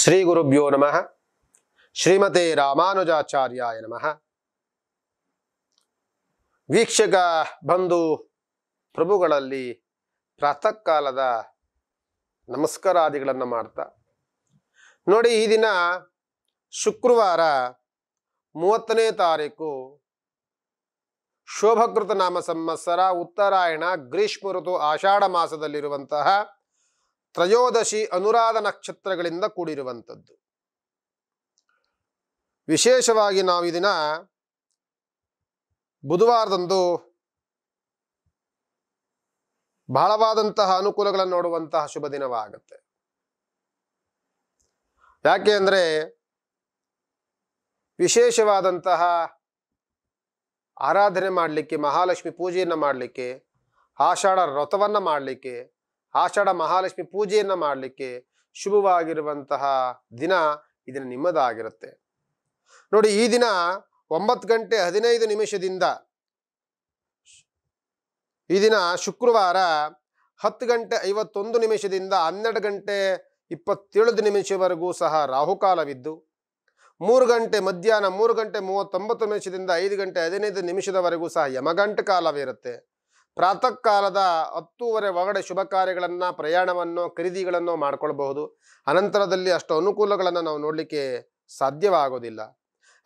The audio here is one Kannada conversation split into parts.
ಶ್ರೀ ಗುರುಭ್ಯೋ ನಮಃ ಶ್ರೀಮತಿ ರಾಮಾನುಜಾಚಾರ್ಯಾಯ ನಮಃ ವೀಕ್ಷಕ ಬಂಧು ಪ್ರಭುಗಳಲ್ಲಿ ಪ್ರಾತಃ ಕಾಲದ ನಮಸ್ಕಾರಾದಿಗಳನ್ನು ಮಾಡ್ತಾ ನೋಡಿ ಈ ದಿನ ಶುಕ್ರವಾರ ಮೂವತ್ತನೇ ತಾರೀಕು ಶೋಭಕೃತ ನಾಮ ಸಂವತ್ಸರ ಉತ್ತರಾಯಣ ಗ್ರೀಷ್ಮ ಋತು ಆಷಾಢ ಮಾಸದಲ್ಲಿರುವಂತಹ ತ್ರಯೋದಶಿ ಅನುರಾಧ ನಕ್ಷತ್ರಗಳಿಂದ ಕೂಡಿರುವಂಥದ್ದು ವಿಶೇಷವಾಗಿ ನಾವು ಇದನ್ನ ಬುಧವಾರದಂದು ಬಹಳವಾದಂತಹ ಅನುಕೂಲಗಳನ್ನು ನೋಡುವಂತಹ ಶುಭ ದಿನವಾಗುತ್ತೆ ಯಾಕೆ ಅಂದರೆ ವಿಶೇಷವಾದಂತಹ ಆರಾಧನೆ ಮಾಡಲಿಕ್ಕೆ ಮಹಾಲಕ್ಷ್ಮಿ ಪೂಜೆಯನ್ನು ಮಾಡಲಿಕ್ಕೆ ಆಷಾಢ ವ್ರತವನ್ನು ಮಾಡಲಿಕ್ಕೆ ಆಷಾಢ ಮಹಾಲಕ್ಷ್ಮಿ ಪೂಜೆಯನ್ನು ಮಾಡಲಿಕ್ಕೆ ಶುಭವಾಗಿರುವಂತಹ ದಿನ ಇದನ್ನು ನಿಮ್ಮದಾಗಿರುತ್ತೆ ನೋಡಿ ಈ ದಿನ ಒಂಬತ್ತು ಗಂಟೆ ಹದಿನೈದು ನಿಮಿಷದಿಂದ ಈ ದಿನ ಶುಕ್ರವಾರ ಹತ್ತು ಗಂಟೆ ಐವತ್ತೊಂದು ನಿಮಿಷದಿಂದ ಹನ್ನೆರಡು ಗಂಟೆ ಇಪ್ಪತ್ತೇಳು ನಿಮಿಷವರೆಗೂ ಸಹ ರಾಹುಕಾಲವಿದ್ದು ಮೂರು ಗಂಟೆ ಮಧ್ಯಾಹ್ನ ಮೂರು ಗಂಟೆ ಮೂವತ್ತೊಂಬತ್ತು ನಿಮಿಷದಿಂದ ಐದು ಗಂಟೆ ಹದಿನೈದು ನಿಮಿಷದವರೆಗೂ ಸಹ ಯಮಗಂಟ ಕಾಲವಿರುತ್ತೆ ಪ್ರಾತಃ ಕಾಲದ ಹತ್ತೂವರೆ ಒಳಗಡೆ ಶುಭ ಕಾರ್ಯಗಳನ್ನು ಪ್ರಯಾಣವನ್ನು ಖರೀದಿಗಳನ್ನು ಮಾಡ್ಕೊಳ್ಬಹುದು ಅನಂತರದಲ್ಲಿ ಅಷ್ಟು ಅನುಕೂಲಗಳನ್ನು ನಾವು ನೋಡಲಿಕ್ಕೆ ಸಾಧ್ಯವಾಗೋದಿಲ್ಲ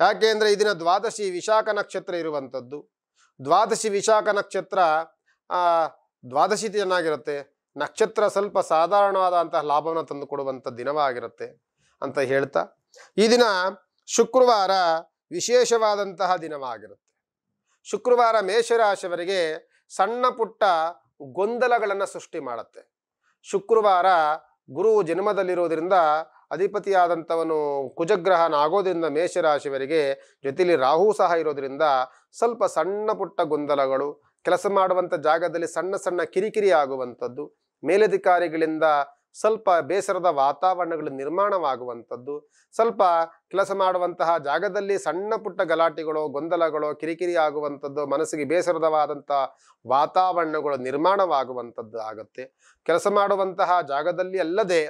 ಅಂದರೆ ದಿನ ದ್ವಾದಶಿ ವಿಶಾಖ ನಕ್ಷತ್ರ ಇರುವಂಥದ್ದು ದ್ವಾದಶಿ ವಿಶಾಖ ನಕ್ಷತ್ರ ದ್ವಾದಶಿ ಚೆನ್ನಾಗಿರುತ್ತೆ ನಕ್ಷತ್ರ ಸ್ವಲ್ಪ ಸಾಧಾರಣವಾದಂತಹ ಲಾಭವನ್ನು ತಂದುಕೊಡುವಂಥ ದಿನವಾಗಿರುತ್ತೆ ಅಂತ ಹೇಳ್ತಾ ಈ ದಿನ ಶುಕ್ರವಾರ ವಿಶೇಷವಾದಂತಹ ದಿನವಾಗಿರುತ್ತೆ ಶುಕ್ರವಾರ ಮೇಷರಾಶಿಯವರಿಗೆ ಸಣ್ಣ ಪುಟ್ಟ ಗೊಂದಲಗಳನ್ನು ಸೃಷ್ಟಿ ಮಾಡುತ್ತೆ ಶುಕ್ರವಾರ ಗುರು ಜನ್ಮದಲ್ಲಿರೋದ್ರಿಂದ ಅಧಿಪತಿಯಾದಂಥವನು ಕುಜಗ್ರಹನ ಆಗೋದ್ರಿಂದ ಮೇಷರಾಶಿಯವರಿಗೆ ಜೊತೆಯಲ್ಲಿ ರಾಹು ಸಹ ಇರೋದ್ರಿಂದ ಸ್ವಲ್ಪ ಸಣ್ಣ ಪುಟ್ಟ ಗೊಂದಲಗಳು ಕೆಲಸ ಮಾಡುವಂಥ ಜಾಗದಲ್ಲಿ ಸಣ್ಣ ಸಣ್ಣ ಕಿರಿಕಿರಿ ಆಗುವಂಥದ್ದು ಮೇಲಧಿಕಾರಿಗಳಿಂದ ಸ್ವಲ್ಪ ಬೇಸರದ ವಾತಾವರಣಗಳು ನಿರ್ಮಾಣವಾಗುವಂಥದ್ದು ಸ್ವಲ್ಪ ಕೆಲಸ ಮಾಡುವಂತಹ ಜಾಗದಲ್ಲಿ ಸಣ್ಣ ಪುಟ್ಟ ಗಲಾಟೆಗಳು ಗೊಂದಲಗಳು ಕಿರಿಕಿರಿ ಆಗುವಂಥದ್ದು ಮನಸ್ಸಿಗೆ ಬೇಸರದವಾದಂತಹ ವಾತಾವರಣಗಳು ನಿರ್ಮಾಣವಾಗುವಂಥದ್ದು ಆಗುತ್ತೆ ಕೆಲಸ ಮಾಡುವಂತಹ ಜಾಗದಲ್ಲಿ ಅಲ್ಲದೆ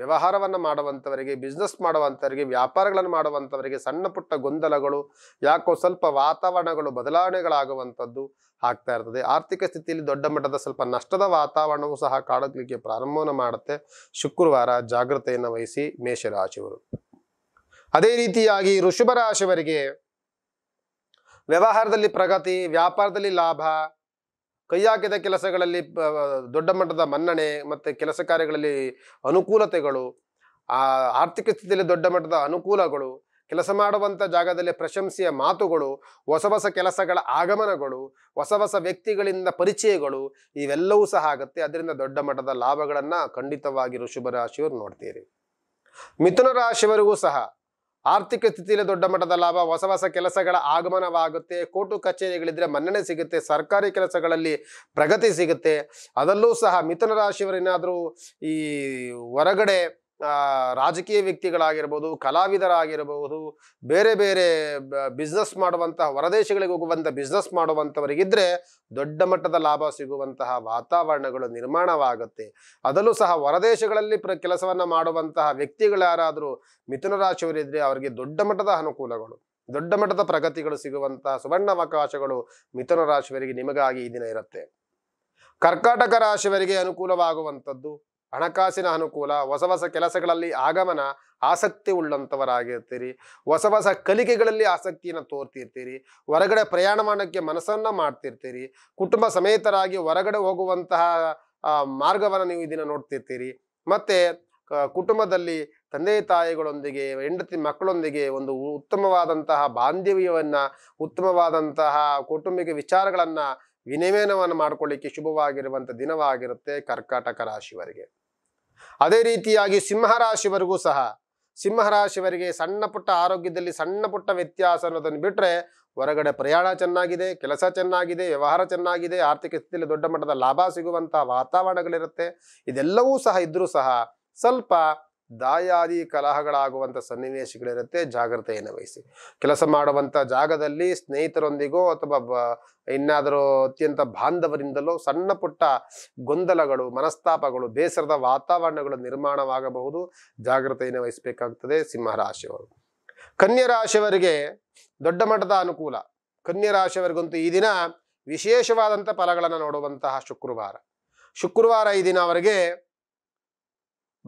ವ್ಯವಹಾರವನ್ನು ಮಾಡುವಂಥವರಿಗೆ ಬಿಸ್ನೆಸ್ ಮಾಡುವಂಥವರಿಗೆ ವ್ಯಾಪಾರಗಳನ್ನು ಮಾಡುವಂಥವರಿಗೆ ಸಣ್ಣ ಪುಟ್ಟ ಗೊಂದಲಗಳು ಯಾಕೋ ಸ್ವಲ್ಪ ವಾತಾವರಣಗಳು ಬದಲಾವಣೆಗಳಾಗುವಂಥದ್ದು ಆಗ್ತಾ ಇರ್ತದೆ ಆರ್ಥಿಕ ಸ್ಥಿತಿಯಲ್ಲಿ ದೊಡ್ಡ ಮಟ್ಟದ ಸ್ವಲ್ಪ ನಷ್ಟದ ವಾತಾವರಣವೂ ಸಹ ಕಾಡಲಿಕ್ಕೆ ಪ್ರಾರಂಭವನ್ನು ಮಾಡುತ್ತೆ ಶುಕ್ರವಾರ ಜಾಗ್ರತೆಯನ್ನು ವಹಿಸಿ ಮೇಷರಾಶಿಯವರು ಅದೇ ರೀತಿಯಾಗಿ ಋಷಭ ರಾಶಿಯವರಿಗೆ ವ್ಯವಹಾರದಲ್ಲಿ ಪ್ರಗತಿ ವ್ಯಾಪಾರದಲ್ಲಿ ಲಾಭ ಕೈಯಾಕಿದ ಕೆಲಸಗಳಲ್ಲಿ ದೊಡ್ಡ ಮಟ್ಟದ ಮನ್ನಣೆ ಮತ್ತು ಕೆಲಸ ಕಾರ್ಯಗಳಲ್ಲಿ ಅನುಕೂಲತೆಗಳು ಆ ಆರ್ಥಿಕ ಸ್ಥಿತಿಯಲ್ಲಿ ದೊಡ್ಡ ಮಟ್ಟದ ಅನುಕೂಲಗಳು ಕೆಲಸ ಮಾಡುವಂಥ ಜಾಗದಲ್ಲಿ ಪ್ರಶಂಸೆಯ ಮಾತುಗಳು ಹೊಸ ಹೊಸ ಕೆಲಸಗಳ ಆಗಮನಗಳು ಹೊಸ ಹೊಸ ವ್ಯಕ್ತಿಗಳಿಂದ ಪರಿಚಯಗಳು ಇವೆಲ್ಲವೂ ಸಹ ಆಗುತ್ತೆ ಅದರಿಂದ ದೊಡ್ಡ ಮಟ್ಟದ ಲಾಭಗಳನ್ನು ಖಂಡಿತವಾಗಿ ಋಷಭ ರಾಶಿಯವರು ನೋಡ್ತೀರಿ ಮಿಥುನ ರಾಶಿಯವರಿಗೂ ಸಹ ಆರ್ಥಿಕ ಸ್ಥಿತಿಯಲ್ಲಿ ದೊಡ್ಡ ಮಟ್ಟದ ಲಾಭ ಹೊಸ ಹೊಸ ಕೆಲಸಗಳ ಆಗಮನವಾಗುತ್ತೆ ಕೋರ್ಟು ಕಚೇರಿಗಳಿದ್ರೆ ಮನ್ನಣೆ ಸಿಗುತ್ತೆ ಸರ್ಕಾರಿ ಕೆಲಸಗಳಲ್ಲಿ ಪ್ರಗತಿ ಸಿಗುತ್ತೆ ಅದರಲ್ಲೂ ಸಹ ಮಿಥುನ ರಾಶಿಯವರೇನಾದರೂ ಈ ಹೊರಗಡೆ ರಾಜಕೀಯ ವ್ಯಕ್ತಿಗಳಾಗಿರ್ಬೋದು ಕಲಾವಿದರಾಗಿರ್ಬೋದು ಬೇರೆ ಬೇರೆ ಬಿಸ್ನೆಸ್ ಮಾಡುವಂತಹ ಹೊರದೇಶಗಳಿಗೆ ಹೋಗುವಂಥ ಬಿಸ್ನೆಸ್ ಮಾಡುವಂಥವರಿಗಿದ್ರೆ ದೊಡ್ಡ ಮಟ್ಟದ ಲಾಭ ಸಿಗುವಂತಹ ವಾತಾವರಣಗಳು ನಿರ್ಮಾಣವಾಗುತ್ತೆ ಅದರಲ್ಲೂ ಸಹ ಹೊರದೇಶಗಳಲ್ಲಿ ಪ್ರ ಕೆಲಸವನ್ನು ಮಾಡುವಂತಹ ವ್ಯಕ್ತಿಗಳಾರಾದರೂ ಮಿಥುನ ರಾಶಿಯವರಿದ್ರೆ ಅವರಿಗೆ ದೊಡ್ಡ ಮಟ್ಟದ ಅನುಕೂಲಗಳು ದೊಡ್ಡ ಮಟ್ಟದ ಪ್ರಗತಿಗಳು ಸಿಗುವಂತಹ ಅವಕಾಶಗಳು ಮಿಥುನ ರಾಶಿಯವರಿಗೆ ನಿಮಗಾಗಿ ಈ ದಿನ ಇರುತ್ತೆ ಕರ್ಕಾಟಕ ರಾಶಿಯವರಿಗೆ ಅನುಕೂಲವಾಗುವಂಥದ್ದು ಹಣಕಾಸಿನ ಅನುಕೂಲ ಹೊಸ ಹೊಸ ಕೆಲಸಗಳಲ್ಲಿ ಆಗಮನ ಆಸಕ್ತಿ ಉಳ್ಳಂಥವರಾಗಿರ್ತೀರಿ ಹೊಸ ಹೊಸ ಕಲಿಕೆಗಳಲ್ಲಿ ಆಸಕ್ತಿಯನ್ನು ತೋರ್ತಿರ್ತೀರಿ ಹೊರಗಡೆ ಪ್ರಯಾಣ ಮಾಡೋಕ್ಕೆ ಮನಸ್ಸನ್ನು ಮಾಡ್ತಿರ್ತೀರಿ ಕುಟುಂಬ ಸಮೇತರಾಗಿ ಹೊರಗಡೆ ಹೋಗುವಂತಹ ಮಾರ್ಗವನ್ನು ನೀವು ಇದನ್ನು ನೋಡ್ತಿರ್ತೀರಿ ಮತ್ತು ಕುಟುಂಬದಲ್ಲಿ ತಂದೆ ತಾಯಿಗಳೊಂದಿಗೆ ಹೆಂಡತಿ ಮಕ್ಕಳೊಂದಿಗೆ ಒಂದು ಉತ್ತಮವಾದಂತಹ ಬಾಂಧವ್ಯವನ್ನು ಉತ್ತಮವಾದಂತಹ ಕೌಟುಂಬಿಕ ವಿಚಾರಗಳನ್ನು ವಿನಿಮಯನವನ್ನು ಮಾಡಿಕೊಳ್ಳಿಕ್ಕೆ ಶುಭವಾಗಿರುವಂಥ ದಿನವಾಗಿರುತ್ತೆ ಕರ್ಕಾಟಕ ರಾಶಿವರಿಗೆ ಅದೇ ರೀತಿಯಾಗಿ ಸಿಂಹರಾಶಿವರೆಗೂ ಸಹ ಸಿಂಹರಾಶಿವರಿಗೆ ಸಣ್ಣ ಪುಟ್ಟ ಆರೋಗ್ಯದಲ್ಲಿ ಸಣ್ಣ ಪುಟ್ಟ ವ್ಯತ್ಯಾಸ ಅನ್ನೋದನ್ನು ಬಿಟ್ಟರೆ ಹೊರಗಡೆ ಪ್ರಯಾಣ ಚೆನ್ನಾಗಿದೆ ಕೆಲಸ ಚೆನ್ನಾಗಿದೆ ವ್ಯವಹಾರ ಚೆನ್ನಾಗಿದೆ ಆರ್ಥಿಕ ಸ್ಥಿತಿಯಲ್ಲಿ ದೊಡ್ಡ ಮಟ್ಟದ ಲಾಭ ಸಿಗುವಂತಹ ವಾತಾವರಣಗಳಿರುತ್ತೆ ಇದೆಲ್ಲವೂ ಸಹ ಇದ್ದರೂ ಸಹ ಸ್ವಲ್ಪ ದಾಯಾದಿ ಕಲಹಗಳಾಗುವಂಥ ಸನ್ನಿವೇಶಗಳಿರುತ್ತೆ ಜಾಗ್ರತೆಯನ್ನು ವಹಿಸಿ ಕೆಲಸ ಮಾಡುವಂಥ ಜಾಗದಲ್ಲಿ ಸ್ನೇಹಿತರೊಂದಿಗೋ ಅಥವಾ ಬ ಇನ್ನಾದರೂ ಅತ್ಯಂತ ಬಾಂಧವರಿಂದಲೋ ಸಣ್ಣ ಪುಟ್ಟ ಗೊಂದಲಗಳು ಮನಸ್ತಾಪಗಳು ಬೇಸರದ ವಾತಾವರಣಗಳು ನಿರ್ಮಾಣವಾಗಬಹುದು ಜಾಗ್ರತೆಯನ್ನು ವಹಿಸಬೇಕಾಗ್ತದೆ ಸಿಂಹರಾಶಿಯವರು ಕನ್ಯರಾಶಿಯವರಿಗೆ ದೊಡ್ಡ ಮಟ್ಟದ ಅನುಕೂಲ ಕನ್ಯರಾಶಿಯವರಿಗಂತೂ ಈ ದಿನ ವಿಶೇಷವಾದಂಥ ಫಲಗಳನ್ನು ನೋಡುವಂತಹ ಶುಕ್ರವಾರ ಶುಕ್ರವಾರ ಈ ದಿನ ಅವರಿಗೆ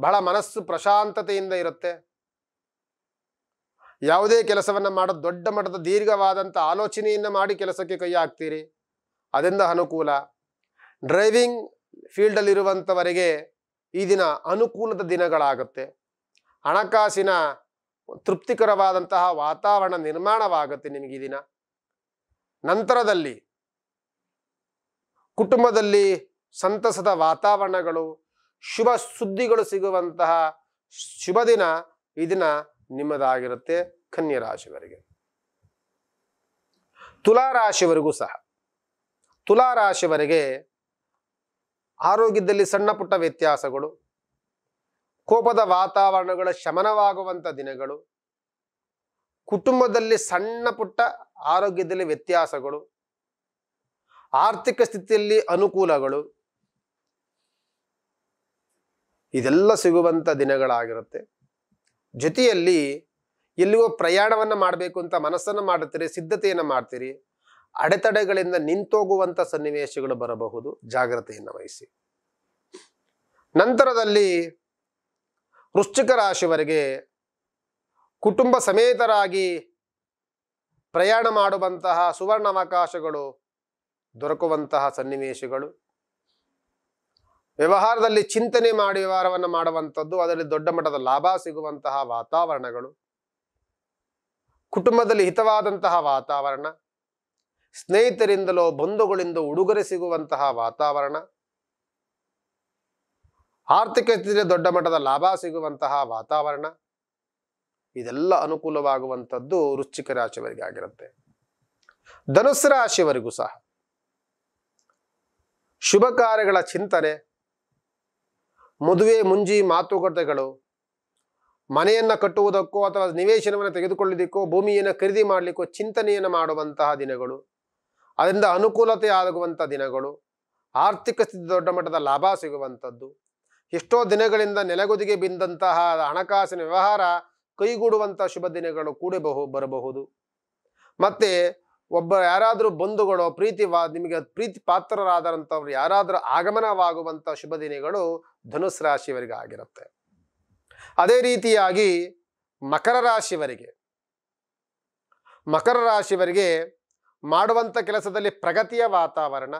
ಬಹಳ ಮನಸ್ಸು ಪ್ರಶಾಂತತೆಯಿಂದ ಇರುತ್ತೆ ಯಾವುದೇ ಕೆಲಸವನ್ನು ಮಾಡೋದು ದೊಡ್ಡ ಮಟ್ಟದ ದೀರ್ಘವಾದಂಥ ಆಲೋಚನೆಯಿಂದ ಮಾಡಿ ಕೆಲಸಕ್ಕೆ ಕೈ ಹಾಕ್ತೀರಿ ಅದರಿಂದ ಅನುಕೂಲ ಡ್ರೈವಿಂಗ್ ಫೀಲ್ಡಲ್ಲಿರುವಂಥವರಿಗೆ ಈ ದಿನ ಅನುಕೂಲದ ದಿನಗಳಾಗುತ್ತೆ ಹಣಕಾಸಿನ ತೃಪ್ತಿಕರವಾದಂತಹ ವಾತಾವರಣ ನಿರ್ಮಾಣವಾಗುತ್ತೆ ನಿಮಗೆ ಈ ದಿನ ನಂತರದಲ್ಲಿ ಕುಟುಂಬದಲ್ಲಿ ಸಂತಸದ ವಾತಾವರಣಗಳು ಶುಭ ಸುದ್ದಿಗಳು ಸಿಗುವಂತಹ ಶುಭ ದಿನ ಈ ದಿನ ನಿಮ್ಮದಾಗಿರುತ್ತೆ ಕನ್ಯಾ ರಾಶಿಯವರಿಗೆ ರಾಶಿವರೆಗೂ ಸಹ ತುಲಾರಾಶಿವರಿಗೆ ಆರೋಗ್ಯದಲ್ಲಿ ಸಣ್ಣ ಪುಟ್ಟ ವ್ಯತ್ಯಾಸಗಳು ಕೋಪದ ವಾತಾವರಣಗಳ ಶಮನವಾಗುವಂಥ ದಿನಗಳು ಕುಟುಂಬದಲ್ಲಿ ಸಣ್ಣ ಪುಟ್ಟ ಆರೋಗ್ಯದಲ್ಲಿ ವ್ಯತ್ಯಾಸಗಳು ಆರ್ಥಿಕ ಸ್ಥಿತಿಯಲ್ಲಿ ಅನುಕೂಲಗಳು ಇದೆಲ್ಲ ಸಿಗುವಂಥ ದಿನಗಳಾಗಿರುತ್ತೆ ಜೊತೆಯಲ್ಲಿ ಎಲ್ಲಿಗೋ ಪ್ರಯಾಣವನ್ನು ಮಾಡಬೇಕು ಅಂತ ಮನಸ್ಸನ್ನು ಮಾಡುತ್ತೀರಿ ಸಿದ್ಧತೆಯನ್ನು ಮಾಡ್ತೀರಿ ಅಡೆತಡೆಗಳಿಂದ ನಿಂತೋಗುವಂಥ ಸನ್ನಿವೇಶಗಳು ಬರಬಹುದು ಜಾಗ್ರತೆಯನ್ನು ವಹಿಸಿ ನಂತರದಲ್ಲಿ ವೃಶ್ಚಿಕ ರಾಶಿವರೆಗೆ ಕುಟುಂಬ ಸಮೇತರಾಗಿ ಪ್ರಯಾಣ ಮಾಡುವಂತಹ ಸುವರ್ಣಾವಕಾಶಗಳು ದೊರಕುವಂತಹ ಸನ್ನಿವೇಶಗಳು ವ್ಯವಹಾರದಲ್ಲಿ ಚಿಂತನೆ ಮಾಡಿ ವ್ಯವಹಾರವನ್ನು ಮಾಡುವಂಥದ್ದು ಅದರಲ್ಲಿ ದೊಡ್ಡ ಮಟ್ಟದ ಲಾಭ ಸಿಗುವಂತಹ ವಾತಾವರಣಗಳು ಕುಟುಂಬದಲ್ಲಿ ಹಿತವಾದಂತಹ ವಾತಾವರಣ ಸ್ನೇಹಿತರಿಂದಲೋ ಬಂಧುಗಳಿಂದ ಉಡುಗೊರೆ ಸಿಗುವಂತಹ ವಾತಾವರಣ ಆರ್ಥಿಕ ಸ್ಥಿತಿಯಲ್ಲಿ ದೊಡ್ಡ ಮಟ್ಟದ ಲಾಭ ಸಿಗುವಂತಹ ವಾತಾವರಣ ಇದೆಲ್ಲ ಅನುಕೂಲವಾಗುವಂಥದ್ದು ವೃಶ್ಚಿಕ ರಾಶಿವರಿಗೆ ಆಗಿರುತ್ತೆ ಧನುಸ್ ರಾಶಿಯವರಿಗೂ ಸಹ ಶುಭ ಕಾರ್ಯಗಳ ಚಿಂತನೆ ಮದುವೆ ಮುಂಜಿ ಮಾತುಕತೆಗಳು ಮನೆಯನ್ನು ಕಟ್ಟುವುದಕ್ಕೋ ಅಥವಾ ನಿವೇಶನವನ್ನು ತೆಗೆದುಕೊಳ್ಳೋದಕ್ಕೋ ಭೂಮಿಯನ್ನು ಖರೀದಿ ಮಾಡಲಿಕ್ಕೋ ಚಿಂತನೆಯನ್ನು ಮಾಡುವಂತಹ ದಿನಗಳು ಅದರಿಂದ ಅನುಕೂಲತೆ ಆಗುವಂಥ ದಿನಗಳು ಆರ್ಥಿಕ ಸ್ಥಿತಿ ದೊಡ್ಡ ಮಟ್ಟದ ಲಾಭ ಸಿಗುವಂಥದ್ದು ಎಷ್ಟೋ ದಿನಗಳಿಂದ ನೆಲಗುದಿಗೆ ಬಿದ್ದಂತಹ ಹಣಕಾಸಿನ ವ್ಯವಹಾರ ಕೈಗೂಡುವಂಥ ಶುಭ ದಿನಗಳು ಕೂಡ ಬರಬಹುದು ಮತ್ತು ಒಬ್ಬ ಯಾರಾದರೂ ಬಂಧುಗಳು ಪ್ರೀತಿವಾದ ನಿಮಗೆ ಪ್ರೀತಿ ಪಾತ್ರರಾದಂಥವ್ರು ಯಾರಾದರೂ ಆಗಮನವಾಗುವಂಥ ಶುಭ ದಿನಗಳು ಧನುಸ್ ರಾಶಿಯವರಿಗೆ ಆಗಿರುತ್ತೆ ಅದೇ ರೀತಿಯಾಗಿ ಮಕರ ರಾಶಿಯವರಿಗೆ ಮಕರ ರಾಶಿಯವರಿಗೆ ಮಾಡುವಂಥ ಕೆಲಸದಲ್ಲಿ ಪ್ರಗತಿಯ ವಾತಾವರಣ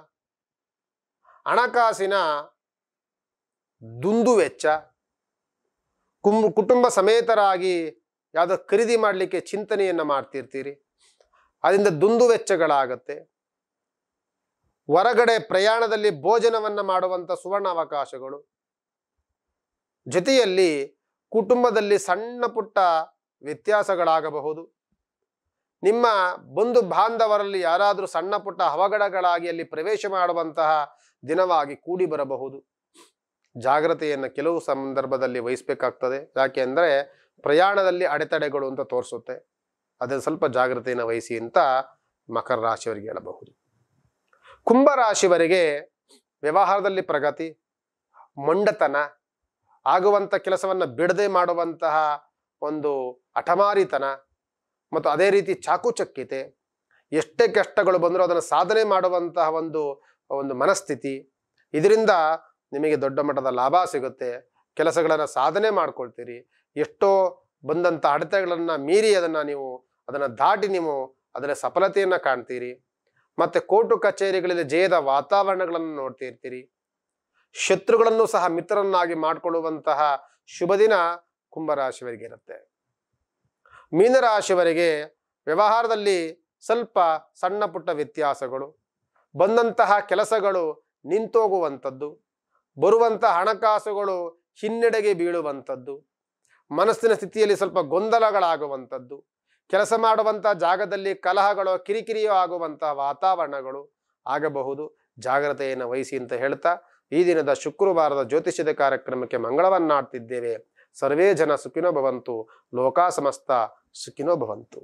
ಹಣಕಾಸಿನ ದುಂದು ವೆಚ್ಚ ಕುಂ ಕುಟುಂಬ ಸಮೇತರಾಗಿ ಯಾವುದೋ ಖರೀದಿ ಮಾಡಲಿಕ್ಕೆ ಚಿಂತನೆಯನ್ನು ಮಾಡ್ತಿರ್ತೀರಿ ಅದರಿಂದ ದುಂದು ವೆಚ್ಚಗಳಾಗತ್ತೆ ಹೊರಗಡೆ ಪ್ರಯಾಣದಲ್ಲಿ ಭೋಜನವನ್ನು ಮಾಡುವಂಥ ಅವಕಾಶಗಳು ಜೊತೆಯಲ್ಲಿ ಕುಟುಂಬದಲ್ಲಿ ಸಣ್ಣ ಪುಟ್ಟ ವ್ಯತ್ಯಾಸಗಳಾಗಬಹುದು ನಿಮ್ಮ ಬಂಧು ಬಾಂಧವರಲ್ಲಿ ಯಾರಾದರೂ ಸಣ್ಣ ಪುಟ್ಟ ಅವಘಡಗಳಾಗಿ ಅಲ್ಲಿ ಪ್ರವೇಶ ಮಾಡುವಂತಹ ದಿನವಾಗಿ ಕೂಡಿ ಬರಬಹುದು ಜಾಗ್ರತೆಯನ್ನು ಕೆಲವು ಸಂದರ್ಭದಲ್ಲಿ ವಹಿಸಬೇಕಾಗ್ತದೆ ಯಾಕೆಂದರೆ ಪ್ರಯಾಣದಲ್ಲಿ ಅಡೆತಡೆಗಳು ಅಂತ ತೋರಿಸುತ್ತೆ ಅದನ್ನು ಸ್ವಲ್ಪ ಜಾಗ್ರತೆಯನ್ನು ವಹಿಸಿ ಅಂತ ಮಕರ ರಾಶಿಯವರಿಗೆ ಹೇಳಬಹುದು ಕುಂಭರಾಶಿವರಿಗೆ ವ್ಯವಹಾರದಲ್ಲಿ ಪ್ರಗತಿ ಮೊಂಡತನ ಆಗುವಂಥ ಕೆಲಸವನ್ನು ಬಿಡದೆ ಮಾಡುವಂತಹ ಒಂದು ಅಠಮಾರಿತನ ಮತ್ತು ಅದೇ ರೀತಿ ಚಾಕುಚಕ್ಕಿತೆ ಎಷ್ಟೇ ಕಷ್ಟಗಳು ಬಂದರೂ ಅದನ್ನು ಸಾಧನೆ ಮಾಡುವಂತಹ ಒಂದು ಒಂದು ಮನಸ್ಥಿತಿ ಇದರಿಂದ ನಿಮಗೆ ದೊಡ್ಡ ಮಟ್ಟದ ಲಾಭ ಸಿಗುತ್ತೆ ಕೆಲಸಗಳನ್ನು ಸಾಧನೆ ಮಾಡ್ಕೊಳ್ತೀರಿ ಎಷ್ಟೋ ಬಂದಂಥ ಅಡೆತಗಳನ್ನು ಮೀರಿ ಅದನ್ನು ನೀವು ಅದನ್ನು ದಾಟಿ ನೀವು ಅದರ ಸಫಲತೆಯನ್ನು ಕಾಣ್ತೀರಿ ಮತ್ತು ಕೋರ್ಟು ಕಚೇರಿಗಳಲ್ಲಿ ಜಯದ ವಾತಾವರಣಗಳನ್ನು ನೋಡ್ತಿರ್ತೀರಿ ಶತ್ರುಗಳನ್ನು ಸಹ ಮಿತ್ರರನ್ನಾಗಿ ಮಾಡಿಕೊಳ್ಳುವಂತಹ ಶುಭ ದಿನ ಕುಂಭರಾಶಿಯವರಿಗೆ ಇರುತ್ತೆ ಮೀನರಾಶಿಯವರಿಗೆ ವ್ಯವಹಾರದಲ್ಲಿ ಸ್ವಲ್ಪ ಸಣ್ಣ ಪುಟ್ಟ ವ್ಯತ್ಯಾಸಗಳು ಬಂದಂತಹ ಕೆಲಸಗಳು ನಿಂತೋಗುವಂಥದ್ದು ಬರುವಂತಹ ಹಣಕಾಸುಗಳು ಹಿನ್ನಡೆಗೆ ಬೀಳುವಂಥದ್ದು ಮನಸ್ಸಿನ ಸ್ಥಿತಿಯಲ್ಲಿ ಸ್ವಲ್ಪ ಗೊಂದಲಗಳಾಗುವಂಥದ್ದು ಕೆಲಸ ಮಾಡುವಂಥ ಜಾಗದಲ್ಲಿ ಕಲಹಗಳು ಕಿರಿಕಿರಿಯೋ ಆಗುವಂತಹ ವಾತಾವರಣಗಳು ಆಗಬಹುದು ಜಾಗ್ರತೆಯನ್ನು ವಹಿಸಿ ಅಂತ ಹೇಳ್ತಾ ಈ ದಿನದ ಶುಕ್ರವಾರದ ಜ್ಯೋತಿಷ್ಯದ ಕಾರ್ಯಕ್ರಮಕ್ಕೆ ಮಂಗಳವನ್ನಾಡ್ತಿದ್ದೇವೆ ಸರ್ವೇ ಜನ ಸುಖಿನೋ ಭವಂತು ಲೋಕಾಸಮಸ್ತ ಸಮಸ್ತ ಸುಖಿನೋ ಭವಂತು